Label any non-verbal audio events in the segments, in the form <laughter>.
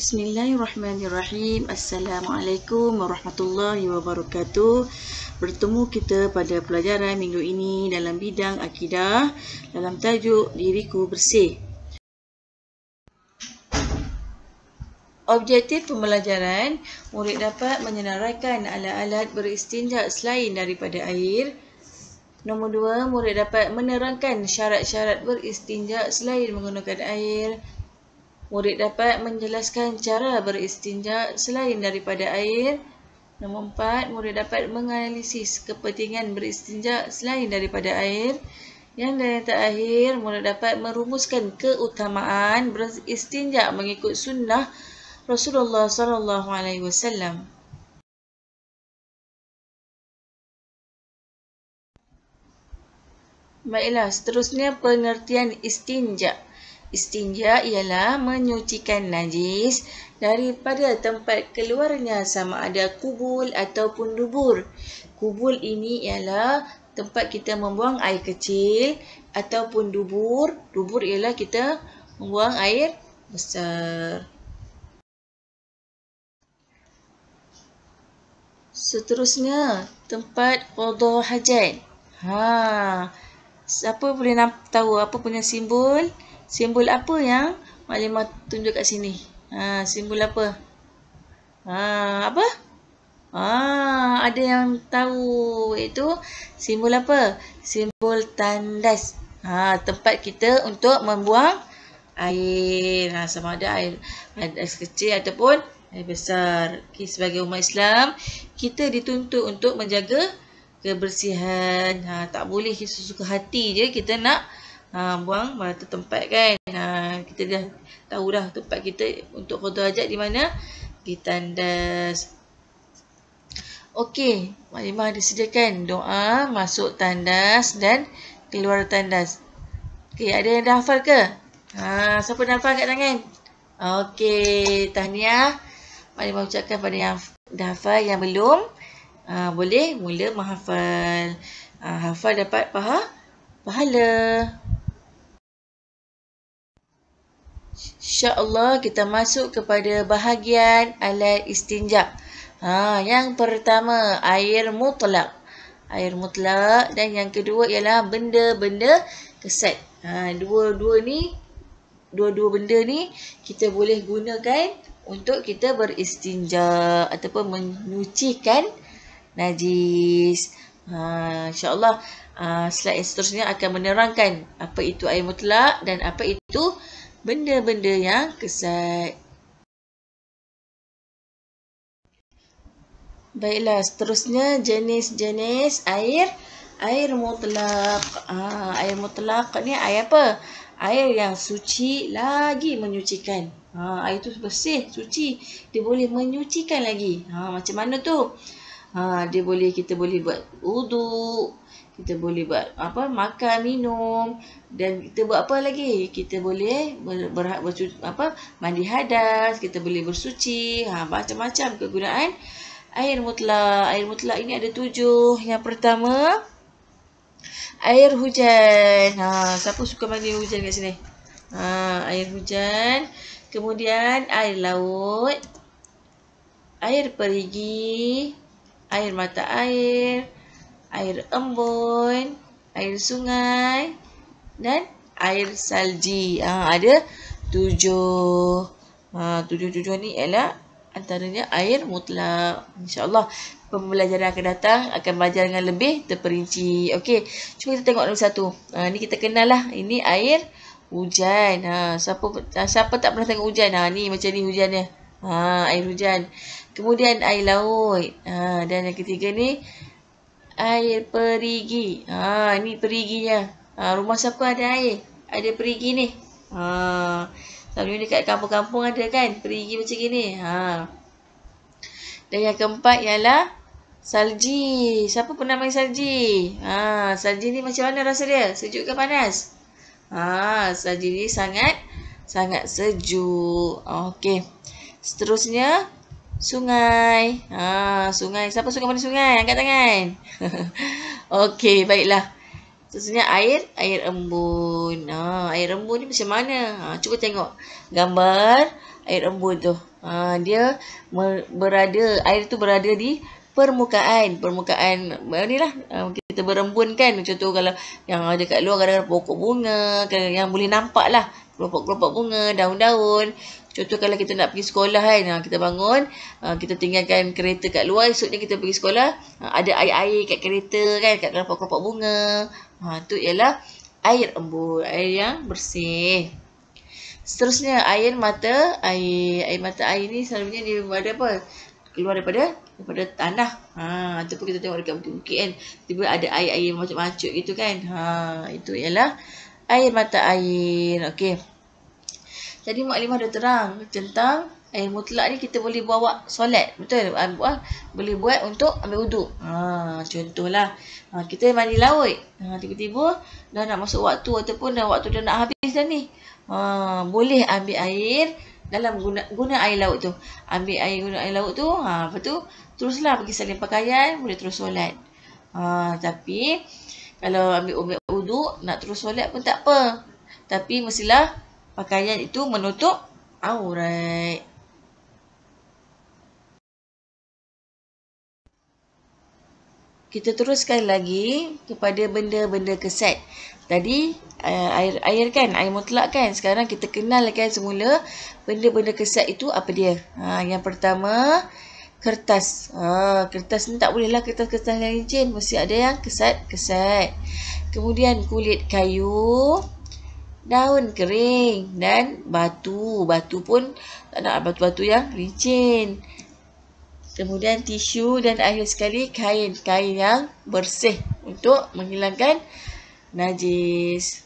Bismillahirrahmanirrahim. Assalamualaikum warahmatullahi wabarakatuh. Bertemu kita pada pelajaran minggu ini dalam bidang akidah dalam tajuk diriku bersih. Objektif pembelajaran, murid dapat menyenaraikan alat-alat beristinja selain daripada air. Nomor dua murid dapat menerangkan syarat-syarat beristinja selain menggunakan air. Murid dapat menjelaskan cara beristinja selain daripada air. Nombor empat, murid dapat menganalisis kepentingan beristinja selain daripada air. Yang yang terakhir, murid dapat merumuskan keutamaan beristinja mengikut sunnah Rasulullah sallallahu alaihi wasallam. Baiklah, seterusnya pengertian istinja. Istinja ialah menyucikan najis daripada tempat keluarnya sama ada kubul ataupun dubur. Kubul ini ialah tempat kita membuang air kecil ataupun dubur. Dubur ialah kita membuang air besar. Seterusnya, tempat qada hajat. Ha. Siapa boleh tahu apa punya simbol? Ha simbol apa yang Mak tunjuk kat sini? Ha, simbol apa? Ha, apa? Ha, ada yang tahu itu simbol apa? Simbol tandas. Ha, tempat kita untuk membuang air. Ha, sama ada air, air, air kecil ataupun air besar. Okay, sebagai umat Islam, kita dituntut untuk menjaga kebersihan. Ha, tak boleh sesuka hati je kita nak ha, buang batu tempat kan ha, kita dah tahu dah tempat kita untuk kotor ajak di mana di tandas Okey, Mak Limah ada sediakan doa masuk tandas dan keluar tandas. Okey, ada yang dah hafal ke? Ha, siapa dah hafal kat tangan? Okey, tahniah. Mak ucapkan pada yang dah hafal yang belum. Ha, boleh mula menghafal. Ha, hafal dapat paha, pahala. InsyaAllah kita masuk kepada bahagian alat istinjak. Ha, yang pertama, air mutlak. Air mutlak. Dan yang kedua ialah benda-benda keset. Ha, dua-dua ha, ni, dua-dua benda ni kita boleh gunakan untuk kita beristinjak ataupun menyucikan najis. Ha, InsyaAllah, ha, slide yang seterusnya akan menerangkan apa itu air mutlak dan apa itu air benda-benda yang keset. Baiklah, seterusnya jenis-jenis air air mutlak. Ah, air mutlak ni air apa? Air yang suci lagi menyucikan. Ha, air tu bersih, suci. Dia boleh menyucikan lagi. Ha, macam mana tu? Ha, dia boleh kita boleh buat wuduk kita boleh buat apa makan minum dan kita buat apa lagi kita boleh ber, ber, ber apa mandi hadas kita boleh bersuci ha macam-macam kegunaan air mutlak air mutlak ini ada tujuh yang pertama air hujan ha siapa suka mandi hujan kat sini ha air hujan kemudian air laut air perigi air mata air air embun, air sungai dan air salji. Ha, ada tujuh. Ha, tujuh-tujuh ni ialah antaranya air mutlak. Insya Allah pembelajaran akan datang akan belajar dengan lebih terperinci. Okey, cuba kita tengok nombor satu. Ha, ni kita kenal lah. Ini air hujan. Ha, siapa ha, siapa tak pernah tengok hujan? Ha, ni macam ni hujannya. Ha, air hujan. Kemudian air laut. Ha, dan yang ketiga ni air perigi. Ha ini periginya. Ha rumah siapa ada air? Ada perigi ni. Ha selalunya dekat kampung-kampung ada kan perigi macam gini. Ha. Dan yang keempat ialah salji. Siapa pernah main salji? Ha salji ni macam mana rasa dia? Sejuk ke panas? Ha salji ni sangat sangat sejuk. Okey. Seterusnya Sungai. Ha, sungai. Siapa suka mandi sungai? Angkat tangan. <laughs> Okey, baiklah. Sesungguhnya air, air embun. Ha, air embun ni macam mana? Ha, cuba tengok gambar air embun tu. Ha, dia berada, air tu berada di permukaan. Permukaan, ni lah. Ha, kita berembun kan. Contoh kalau yang ada kat luar, kadang-kadang pokok bunga. Yang boleh nampak lah. Kelopak-kelopak bunga, daun-daun. Contoh kalau kita nak pergi sekolah kan, ah, kita bangun, ah, kita tinggalkan kereta kat luar, esoknya kita pergi sekolah, ah, ada air-air kat kereta kan, kat dalam pokok-pokok bunga. Ha, itu ialah air embun, air yang bersih. Seterusnya, air mata air. Air mata air ni selalunya dia ada apa? Keluar daripada daripada tanah. Ha, itu kita tengok dekat bukit-bukit kan. Tiba ada air-air macam macam gitu kan. Ha, itu ialah air mata air. Okey. Jadi maklumat dah terang tentang air mutlak ni kita boleh bawa solat. Betul? Ah, buat, boleh buat untuk ambil uduk. Ha, contohlah. Ha, kita mandi laut. Ha, tiba-tiba dah nak masuk waktu ataupun dah waktu dah nak habis dah ni. Ha, boleh ambil air dalam guna, guna air laut tu. Ambil air guna air laut tu. Ha, lepas tu teruslah pergi salin pakaian. Boleh terus solat. Ha, tapi kalau ambil umat uduk nak terus solat pun tak apa. Tapi mestilah pakaian itu menutup aurat. Kita teruskan lagi kepada benda-benda keset. Tadi eh, air air kan, air mutlak kan. Sekarang kita kenalkan semula benda-benda keset itu apa dia. Ha, yang pertama, kertas. Ha, kertas ni tak bolehlah kertas-kertas yang licin. Mesti ada yang keset-keset. Kemudian kulit kayu. Kulit kayu daun kering dan batu. Batu pun tak nak batu-batu yang licin. Kemudian tisu dan akhir sekali kain. Kain yang bersih untuk menghilangkan najis.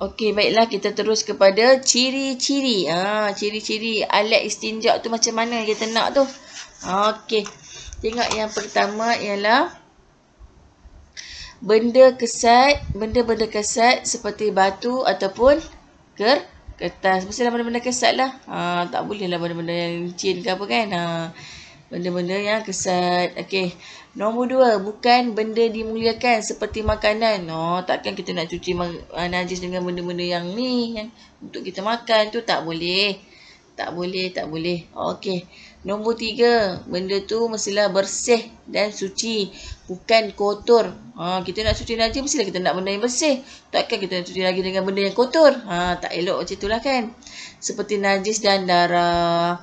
Okey, baiklah kita terus kepada ciri-ciri. Ah, ciri-ciri alat istinjak tu macam mana kita nak tu. Okey, tengok yang pertama ialah benda kesat, benda-benda kesat seperti batu ataupun ker kertas. Mestilah benda-benda kesat lah. Ha, tak boleh lah benda-benda yang cin ke apa kan. Ha, benda-benda yang kesat. Okey. Nombor dua, bukan benda dimuliakan seperti makanan. No, oh, takkan kita nak cuci ah, najis dengan benda-benda yang ni yang untuk kita makan tu tak boleh. Tak boleh, tak boleh. Okey. Nombor tiga, benda tu mestilah bersih dan suci. Bukan kotor. Ha, kita nak suci najis, mestilah kita nak benda yang bersih. Takkan kita nak suci lagi dengan benda yang kotor. Ha, tak elok macam itulah kan. Seperti najis dan darah.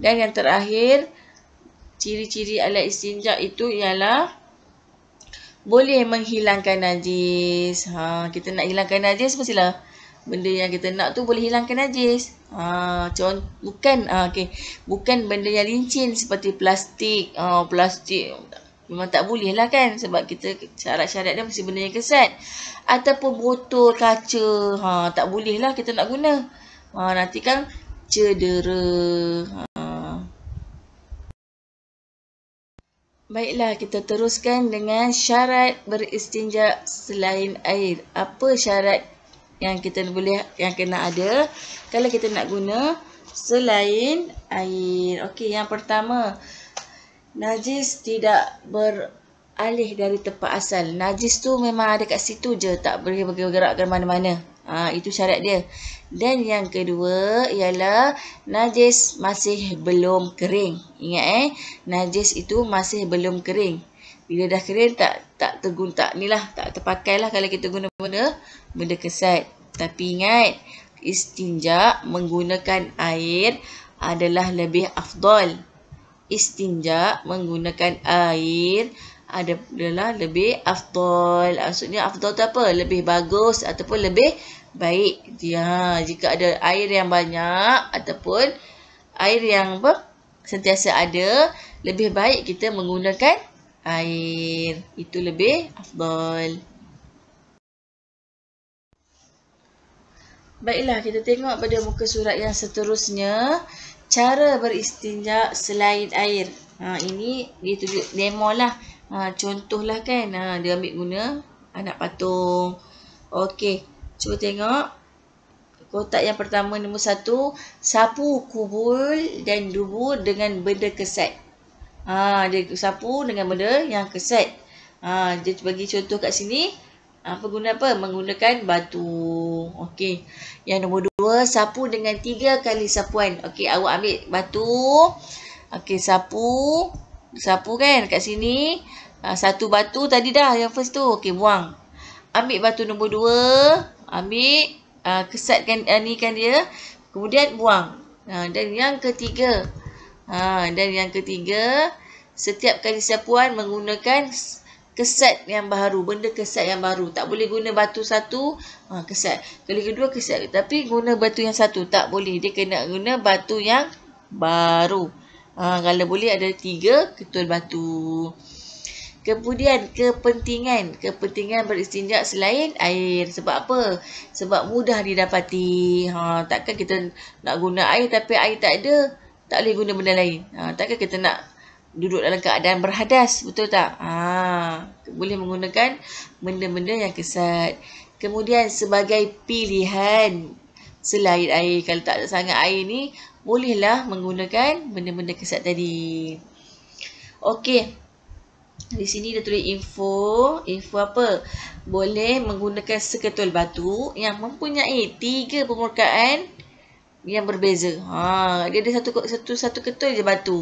Dan yang terakhir, ciri-ciri alat istinja itu ialah boleh menghilangkan najis. Ha, kita nak hilangkan najis, mestilah benda yang kita nak tu boleh hilangkan najis. Ha, con- bukan ha, okay. bukan benda yang licin seperti plastik. Ha, plastik memang tak boleh lah kan sebab kita syarat-syarat dia mesti benda yang kesat. Ataupun botol kaca ha, tak boleh lah kita nak guna. Ha, nanti kan cedera. Ha. Baiklah kita teruskan dengan syarat beristinja selain air. Apa syarat yang kita boleh yang kena ada kalau kita nak guna selain air. Okey, yang pertama najis tidak beralih dari tempat asal. Najis tu memang ada kat situ je, tak boleh bergerak ke mana-mana. Ha, itu syarat dia. Dan yang kedua ialah najis masih belum kering. Ingat eh, najis itu masih belum kering bila dah kering tak tak tergun tak ni lah tak terpakai lah kalau kita guna benda benda keset tapi ingat istinja menggunakan air adalah lebih afdol istinja menggunakan air adalah lebih afdol ah, maksudnya afdol tu apa lebih bagus ataupun lebih baik dia ya, jika ada air yang banyak ataupun air yang apa sentiasa ada lebih baik kita menggunakan air. Itu lebih afdal. Baiklah, kita tengok pada muka surat yang seterusnya. Cara beristinja selain air. Ha, ini dia tujuk demo lah. Ha, lah kan. Ha, dia ambil guna anak patung. Okey, cuba tengok. Kotak yang pertama, nombor satu. Sapu kubul dan dubur dengan benda kesat. Ha, dia sapu dengan benda yang keset. Ha, dia bagi contoh kat sini. Apa guna apa? Menggunakan batu. Okey. Yang nombor dua, sapu dengan tiga kali sapuan. Okey, awak ambil batu. Okey, sapu. Sapu kan kat sini. Ha, satu batu tadi dah yang first tu. Okey, buang. Ambil batu nombor dua. Ambil. Ha, kesatkan ha, ni kan dia. Kemudian buang. Ha, dan yang ketiga. Ketiga. Ha, dan yang ketiga, setiap kali sapuan menggunakan keset yang baru, benda keset yang baru. Tak boleh guna batu satu, ha, keset. Kali kedua, keset. Tapi guna batu yang satu, tak boleh. Dia kena guna batu yang baru. Ha, kalau boleh, ada tiga ketul batu. Kemudian, kepentingan. Kepentingan beristinja selain air. Sebab apa? Sebab mudah didapati. Ha, takkan kita nak guna air tapi air tak ada tak boleh guna benda lain. Ha, takkan kita nak duduk dalam keadaan berhadas, betul tak? Ha, boleh menggunakan benda-benda yang kesat. Kemudian sebagai pilihan selain air, kalau tak ada sangat air ni, bolehlah menggunakan benda-benda kesat tadi. Okey. Di sini dia tulis info, info apa? Boleh menggunakan seketul batu yang mempunyai tiga permukaan yang berbeza. Ha, dia ada satu satu satu ketul je batu.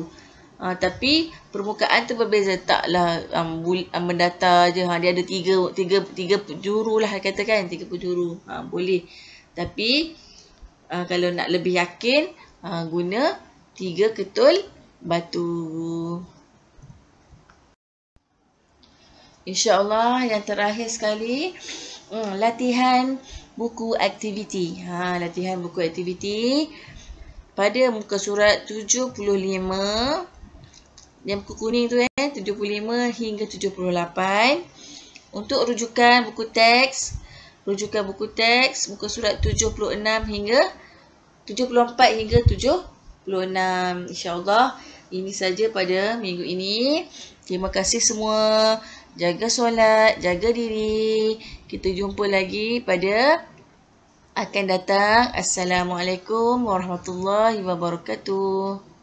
Ha, tapi permukaan tu berbeza taklah um, bul, um, mendata je. Ha, dia ada tiga tiga tiga juru lah katakan tiga penjuru. Ha, boleh. Tapi uh, kalau nak lebih yakin uh, guna tiga ketul batu. InsyaAllah yang terakhir sekali Hmm, latihan buku aktiviti. Ha, latihan buku aktiviti pada muka surat 75 yang buku kuning tu eh 75 hingga 78 untuk rujukan buku teks, rujukan buku teks muka surat 76 hingga 74 hingga 76 insya-Allah ini saja pada minggu ini. Terima kasih semua jaga solat, jaga diri. Kita jumpa lagi pada akan datang. Assalamualaikum warahmatullahi wabarakatuh.